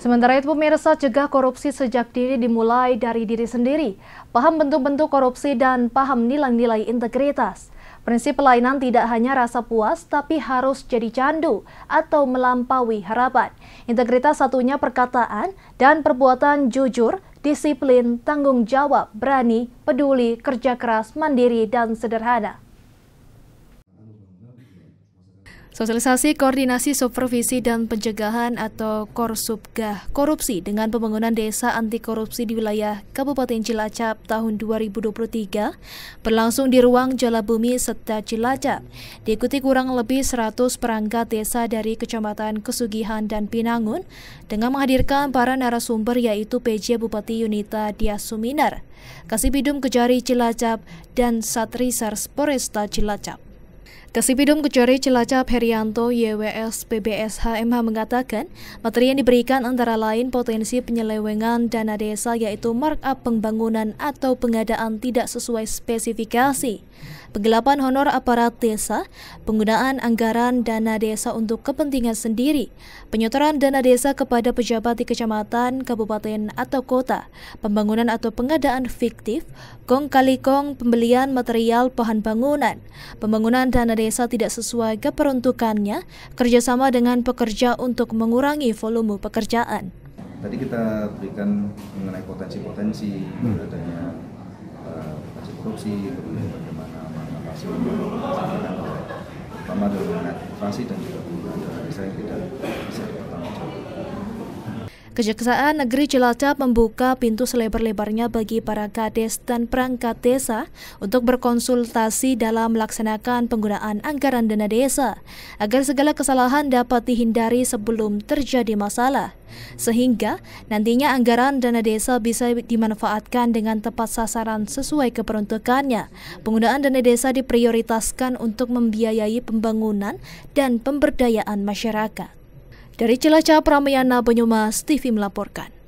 Sementara itu pemirsa cegah korupsi sejak diri dimulai dari diri sendiri. Paham bentuk-bentuk korupsi dan paham nilai-nilai integritas. Prinsip pelayanan tidak hanya rasa puas, tapi harus jadi candu atau melampaui harapan. Integritas satunya perkataan dan perbuatan jujur, disiplin, tanggung jawab, berani, peduli, kerja keras, mandiri, dan sederhana. Sosialisasi Koordinasi Supervisi dan Pencegahan atau Korsubgah Korupsi dengan Pembangunan Desa Anti Korupsi di wilayah Kabupaten Cilacap tahun 2023 berlangsung di ruang Jala Bumi Seta Cilacap. Diikuti kurang lebih 100 perangkat desa dari Kecamatan Kesugihan dan Pinangun dengan menghadirkan para narasumber yaitu PJ Bupati Yunita Diasuminar, Kasipidum Kejari Cilacap, dan Satrisars Poresta Cilacap. Kasipidum Kejari Celacap Herianto YWS PBS HMH mengatakan, materi yang diberikan antara lain potensi penyelewengan dana desa yaitu markup pembangunan atau pengadaan tidak sesuai spesifikasi, penggelapan honor aparat desa, penggunaan anggaran dana desa untuk kepentingan sendiri, penyetoran dana desa kepada pejabat di kecamatan, kabupaten atau kota, pembangunan atau pengadaan fiktif, kong kali kong pembelian material pohon bangunan, pembangunan dana desa tidak sesuai keperuntukannya kerjasama dengan pekerja untuk mengurangi volume pekerjaan. Tadi kita berikan mengenai potensi-potensi hmm. adanya uh, potensi korupsi, kemudian bagaimana mengatasi pertama dalam mengenai dan juga dalam desa yang tidak bisa dipertanggungjawabkan. Kejaksaan Negeri Cilacap membuka pintu selebar-lebarnya bagi para kades dan perangkat desa untuk berkonsultasi dalam melaksanakan penggunaan anggaran dana desa agar segala kesalahan dapat dihindari sebelum terjadi masalah sehingga nantinya anggaran dana desa bisa dimanfaatkan dengan tepat sasaran sesuai keperuntukannya. Penggunaan dana desa diprioritaskan untuk membiayai pembangunan dan pemberdayaan masyarakat. Dari Cilacap, Ramayana Banyumas TV melaporkan.